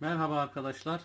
Merhaba arkadaşlar.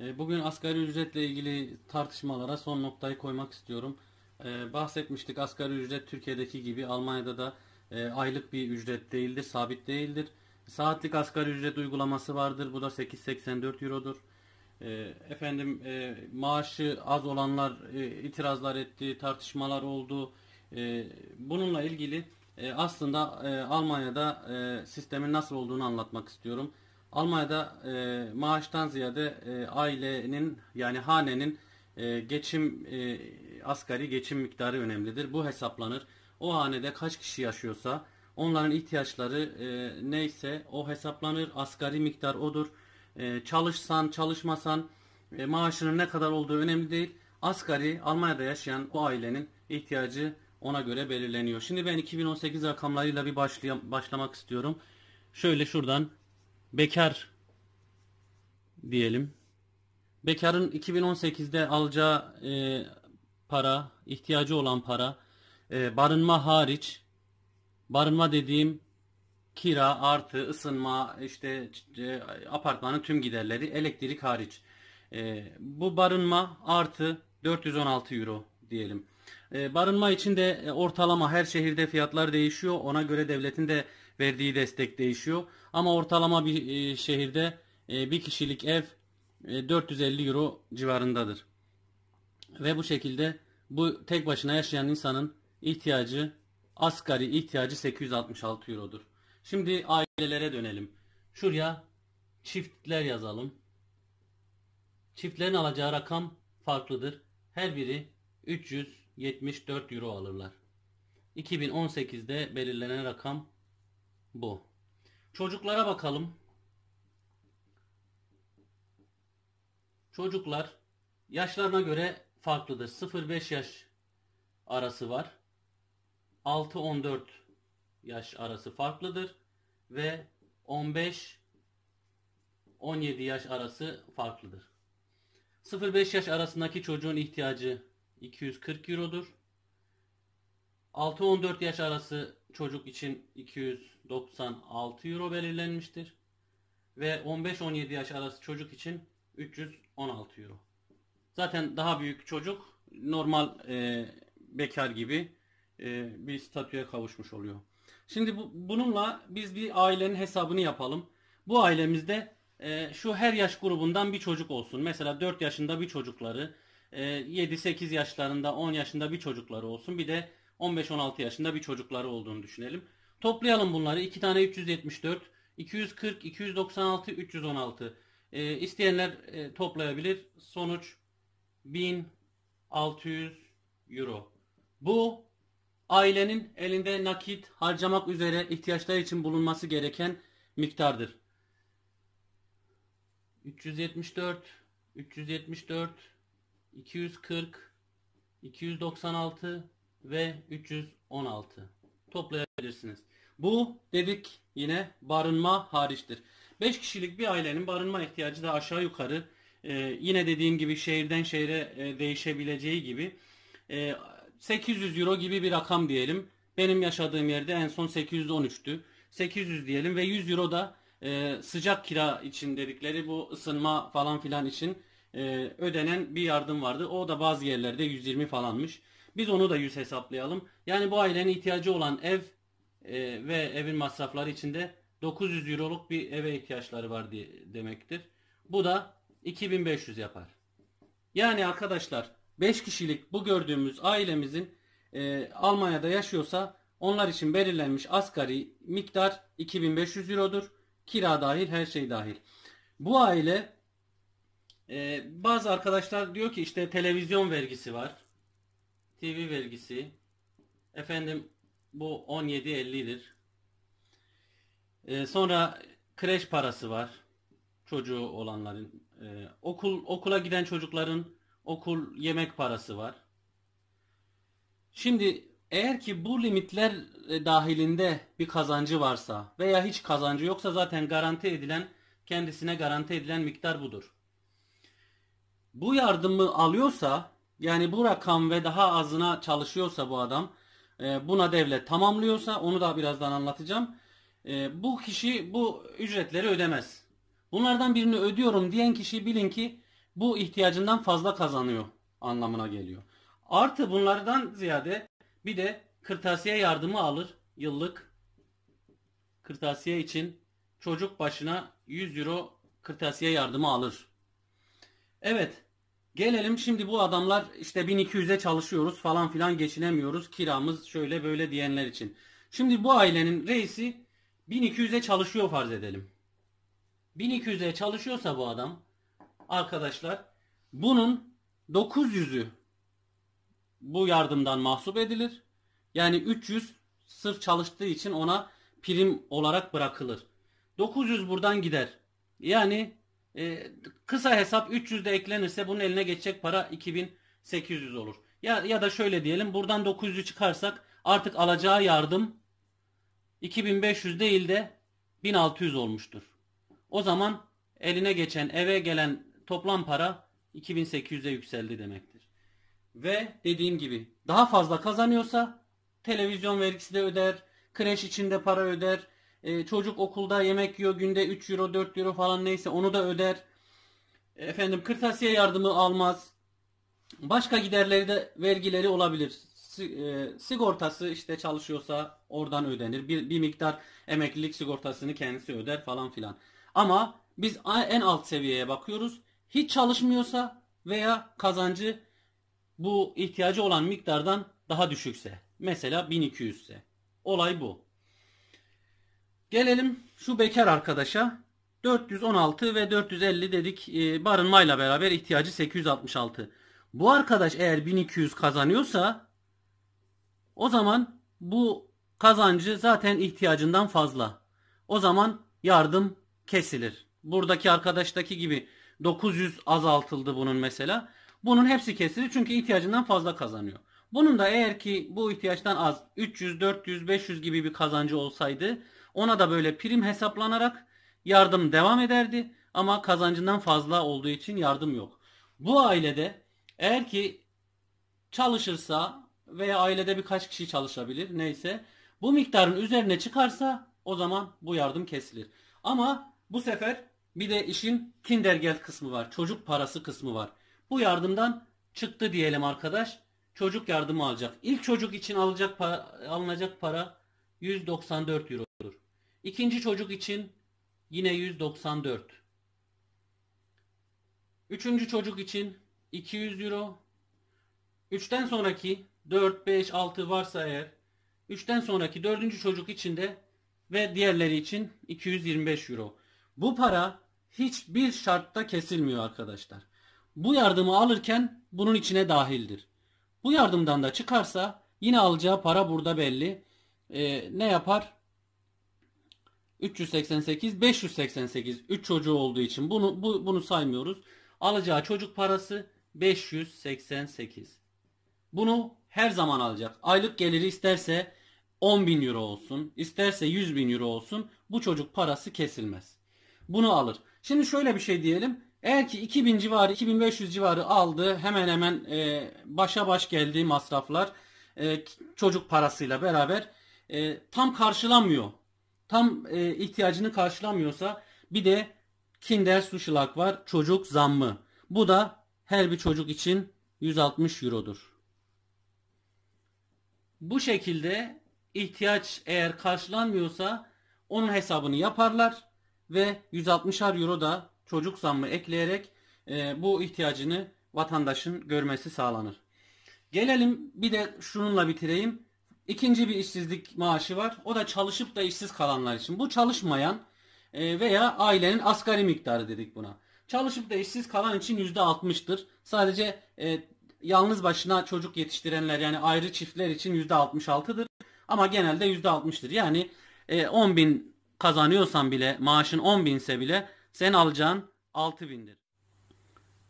Ee, bugün asgari ücretle ilgili tartışmalara son noktayı koymak istiyorum. Ee, bahsetmiştik asgari ücret Türkiye'deki gibi Almanya'da da e, aylık bir ücret değildir, sabit değildir. Saatlik asgari ücret uygulaması vardır. Bu da 8.84 Euro'dur. Ee, efendim e, maaşı az olanlar e, itirazlar etti, tartışmalar oldu. Bununla ilgili aslında Almanya'da sistemin nasıl olduğunu anlatmak istiyorum. Almanya'da e, maaştan ziyade e, ailenin yani hanenin e, geçim e, asgari geçim miktarı önemlidir. Bu hesaplanır. O hanede kaç kişi yaşıyorsa onların ihtiyaçları e, neyse o hesaplanır. Asgari miktar odur. E, çalışsan çalışmasan e, maaşının ne kadar olduğu önemli değil. Asgari Almanya'da yaşayan o ailenin ihtiyacı ona göre belirleniyor. Şimdi ben 2018 rakamlarıyla bir başlayam başlamak istiyorum. Şöyle şuradan bekar diyelim. Bekarın 2018'de alacağı e, para, ihtiyacı olan para, e, barınma hariç, barınma dediğim kira artı ısınma işte e, apartmanın tüm giderleri elektrik hariç. E, bu barınma artı 416 euro diyelim. Ee, barınma için de e, ortalama her şehirde fiyatlar değişiyor. Ona göre devletin de verdiği destek değişiyor. Ama ortalama bir e, şehirde e, bir kişilik ev 450 euro civarındadır. Ve bu şekilde bu tek başına yaşayan insanın ihtiyacı asgari ihtiyacı 866 eurodur. Şimdi ailelere dönelim. Şuraya çiftler yazalım. Çiftlerin alacağı rakam farklıdır. Her biri 300 74 euro alırlar. 2018'de belirlenen rakam bu. Çocuklara bakalım. Çocuklar yaşlarına göre farklıdır. 0-5 yaş arası var. 6-14 yaş arası farklıdır ve 15 17 yaş arası farklıdır. 0-5 yaş arasındaki çocuğun ihtiyacı 240 Euro'dur. 6-14 yaş arası çocuk için 296 Euro belirlenmiştir. Ve 15-17 yaş arası çocuk için 316 Euro. Zaten daha büyük çocuk normal e, bekar gibi e, bir statüye kavuşmuş oluyor. Şimdi bu, bununla biz bir ailenin hesabını yapalım. Bu ailemizde e, şu her yaş grubundan bir çocuk olsun. Mesela 4 yaşında bir çocukları, 7-8 ee, yaşlarında 10 yaşında bir çocukları olsun bir de 15-16 yaşında bir çocukları olduğunu düşünelim. Toplayalım bunları 2 tane 374, 240, 296, 316 e, isteyenler e, toplayabilir. Sonuç 1600 euro. Bu ailenin elinde nakit harcamak üzere ihtiyaçları için bulunması gereken miktardır. 374, 374, 240, 296 ve 316 toplayabilirsiniz. Bu dedik yine barınma hariçtir. 5 kişilik bir ailenin barınma ihtiyacı da aşağı yukarı e, yine dediğim gibi şehirden şehre e, değişebileceği gibi e, 800 euro gibi bir rakam diyelim. Benim yaşadığım yerde en son 813'tü. 800 diyelim ve 100 euro da e, sıcak kira için dedikleri bu ısınma falan filan için e, ödenen bir yardım vardı. O da bazı yerlerde 120 falanmış. Biz onu da 100 hesaplayalım. Yani bu ailenin ihtiyacı olan ev e, ve evin masrafları içinde 900 euroluk bir eve ihtiyaçları var diye demektir. Bu da 2500 yapar. Yani arkadaşlar 5 kişilik bu gördüğümüz ailemizin e, Almanya'da yaşıyorsa onlar için belirlenmiş asgari miktar 2500 eurodur. Kira dahil her şey dahil. Bu aile ee, bazı arkadaşlar diyor ki işte televizyon vergisi var. TV vergisi. Efendim bu 17.50'dir. Ee, sonra kreş parası var. Çocuğu olanların. Ee, okul Okula giden çocukların okul yemek parası var. Şimdi eğer ki bu limitler e, dahilinde bir kazancı varsa veya hiç kazancı yoksa zaten garanti edilen kendisine garanti edilen miktar budur bu yardımı alıyorsa yani bu rakam ve daha azına çalışıyorsa bu adam e, buna devlet tamamlıyorsa onu da birazdan anlatacağım. E, bu kişi bu ücretleri ödemez. Bunlardan birini ödüyorum diyen kişi bilin ki bu ihtiyacından fazla kazanıyor anlamına geliyor. Artı bunlardan ziyade bir de kırtasiye yardımı alır yıllık. Kırtasiye için çocuk başına 100 euro kırtasiye yardımı alır. Evet. Gelelim şimdi bu adamlar işte 1200'e çalışıyoruz falan filan geçinemiyoruz. Kiramız şöyle böyle diyenler için. Şimdi bu ailenin reisi 1200'e çalışıyor farz edelim. 1200'e çalışıyorsa bu adam arkadaşlar bunun 900'ü bu yardımdan mahsup edilir. Yani 300 sırf çalıştığı için ona prim olarak bırakılır. 900 buradan gider. Yani e, kısa hesap 300 de eklenirse bunun eline geçecek para 2800 olur. Ya, ya da şöyle diyelim buradan 900'ü çıkarsak artık alacağı yardım 2500 değil de 1600 olmuştur. O zaman eline geçen eve gelen toplam para 2800'e yükseldi demektir. Ve dediğim gibi daha fazla kazanıyorsa televizyon vergisi de öder, kreş içinde para öder, e, çocuk okulda yemek yiyor günde 3 euro 4 euro falan neyse onu da öder. Efendim kırtasiye yardımı almaz. Başka giderleri de vergileri olabilir. E, sigortası işte çalışıyorsa oradan ödenir. Bir, bir miktar emeklilik sigortasını kendisi öder falan filan. Ama biz en alt seviyeye bakıyoruz. Hiç çalışmıyorsa veya kazancı bu ihtiyacı olan miktardan daha düşükse. Mesela 1200 ise. Olay bu. Gelelim şu bekar arkadaşa. 416 ve 450 dedik ee, barınmayla beraber ihtiyacı 866. Bu arkadaş eğer 1200 kazanıyorsa o zaman bu kazancı zaten ihtiyacından fazla. O zaman yardım kesilir. Buradaki arkadaştaki gibi 900 azaltıldı bunun mesela. Bunun hepsi kesilir çünkü ihtiyacından fazla kazanıyor. Bunun da eğer ki bu ihtiyaçtan az 300, 400, 500 gibi bir kazancı olsaydı ona da böyle prim hesaplanarak yardım devam ederdi ama kazancından fazla olduğu için yardım yok. Bu ailede eğer ki çalışırsa veya ailede birkaç kişi çalışabilir neyse bu miktarın üzerine çıkarsa o zaman bu yardım kesilir. Ama bu sefer bir de işin kindergel kısmı var. Çocuk parası kısmı var. Bu yardımdan çıktı diyelim arkadaş. Çocuk yardımı alacak. İlk çocuk için alacak para, alınacak para 194 euro. İkinci çocuk için yine 194. Üçüncü çocuk için 200 euro. Üçten sonraki 4, 5, 6 varsa eğer üçten sonraki dördüncü çocuk için de ve diğerleri için 225 euro. Bu para hiçbir şartta kesilmiyor arkadaşlar. Bu yardımı alırken bunun içine dahildir. Bu yardımdan da çıkarsa yine alacağı para burada belli. Ee, ne yapar? 388, 588 3 çocuğu olduğu için bunu bu, bunu saymıyoruz. Alacağı çocuk parası 588. Bunu her zaman alacak. Aylık geliri isterse 10 bin euro olsun, isterse 100 bin euro olsun bu çocuk parası kesilmez. Bunu alır. Şimdi şöyle bir şey diyelim. Eğer ki 2000 civarı, 2500 civarı aldı hemen hemen e, başa baş geldiği masraflar e, çocuk parasıyla beraber e, tam karşılamıyor tam e, ihtiyacını karşılamıyorsa bir de Kinder Sushi'lak var. Çocuk zammı. Bu da her bir çocuk için 160 Euro'dur. Bu şekilde ihtiyaç eğer karşılanmıyorsa onun hesabını yaparlar ve 160 euro da çocuk zammı ekleyerek e, bu ihtiyacını vatandaşın görmesi sağlanır. Gelelim bir de şununla bitireyim. İkinci bir işsizlik maaşı var. O da çalışıp da işsiz kalanlar için. Bu çalışmayan e, veya ailenin asgari miktarı dedik buna. Çalışıp da işsiz kalan için %60'tır. Sadece e, yalnız başına çocuk yetiştirenler yani ayrı çiftler için %66'dır. Ama genelde %60'tır. Yani e, 10 bin kazanıyorsan bile maaşın 10 binse bile sen alacağın 6 bindir.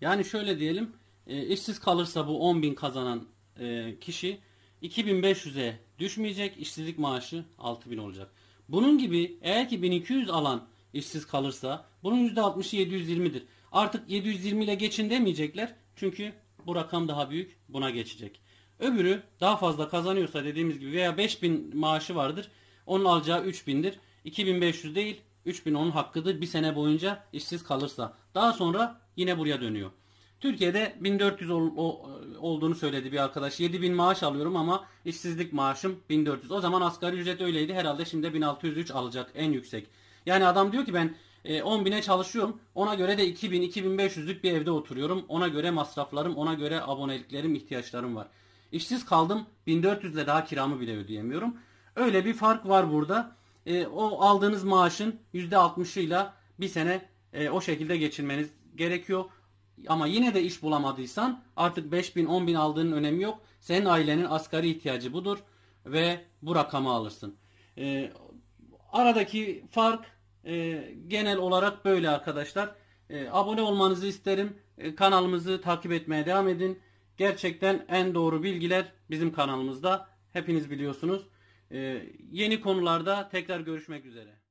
Yani şöyle diyelim e, işsiz kalırsa bu 10 bin kazanan e, kişi 2500'e düşmeyecek. işsizlik maaşı 6000 olacak. Bunun gibi eğer ki 1200 alan işsiz kalırsa bunun %60'ı 720'dir. Artık 720 ile geçin demeyecekler. Çünkü bu rakam daha büyük buna geçecek. Öbürü daha fazla kazanıyorsa dediğimiz gibi veya 5000 maaşı vardır. Onun alacağı 3000'dir. 2500 değil 3000 onun hakkıdır bir sene boyunca işsiz kalırsa. Daha sonra yine buraya dönüyor. Türkiye'de 1400 ol, o, olduğunu söyledi bir arkadaş. 7000 maaş alıyorum ama işsizlik maaşım 1400. O zaman asgari ücret öyleydi. Herhalde şimdi 1603 alacak en yüksek. Yani adam diyor ki ben e, 10.000'e çalışıyorum. Ona göre de 2000-2500'lük bir evde oturuyorum. Ona göre masraflarım, ona göre aboneliklerim, ihtiyaçlarım var. İşsiz kaldım 1400 ile daha kiramı bile ödeyemiyorum. Öyle bir fark var burada. E, o aldığınız maaşın %60'ıyla bir sene e, o şekilde geçirmeniz gerekiyor ama yine de iş bulamadıysan artık 5 bin 10 bin aldığının önemi yok. Senin ailenin asgari ihtiyacı budur ve bu rakamı alırsın. E, aradaki fark e, genel olarak böyle arkadaşlar. E, abone olmanızı isterim. E, kanalımızı takip etmeye devam edin. Gerçekten en doğru bilgiler bizim kanalımızda. Hepiniz biliyorsunuz. E, yeni konularda tekrar görüşmek üzere.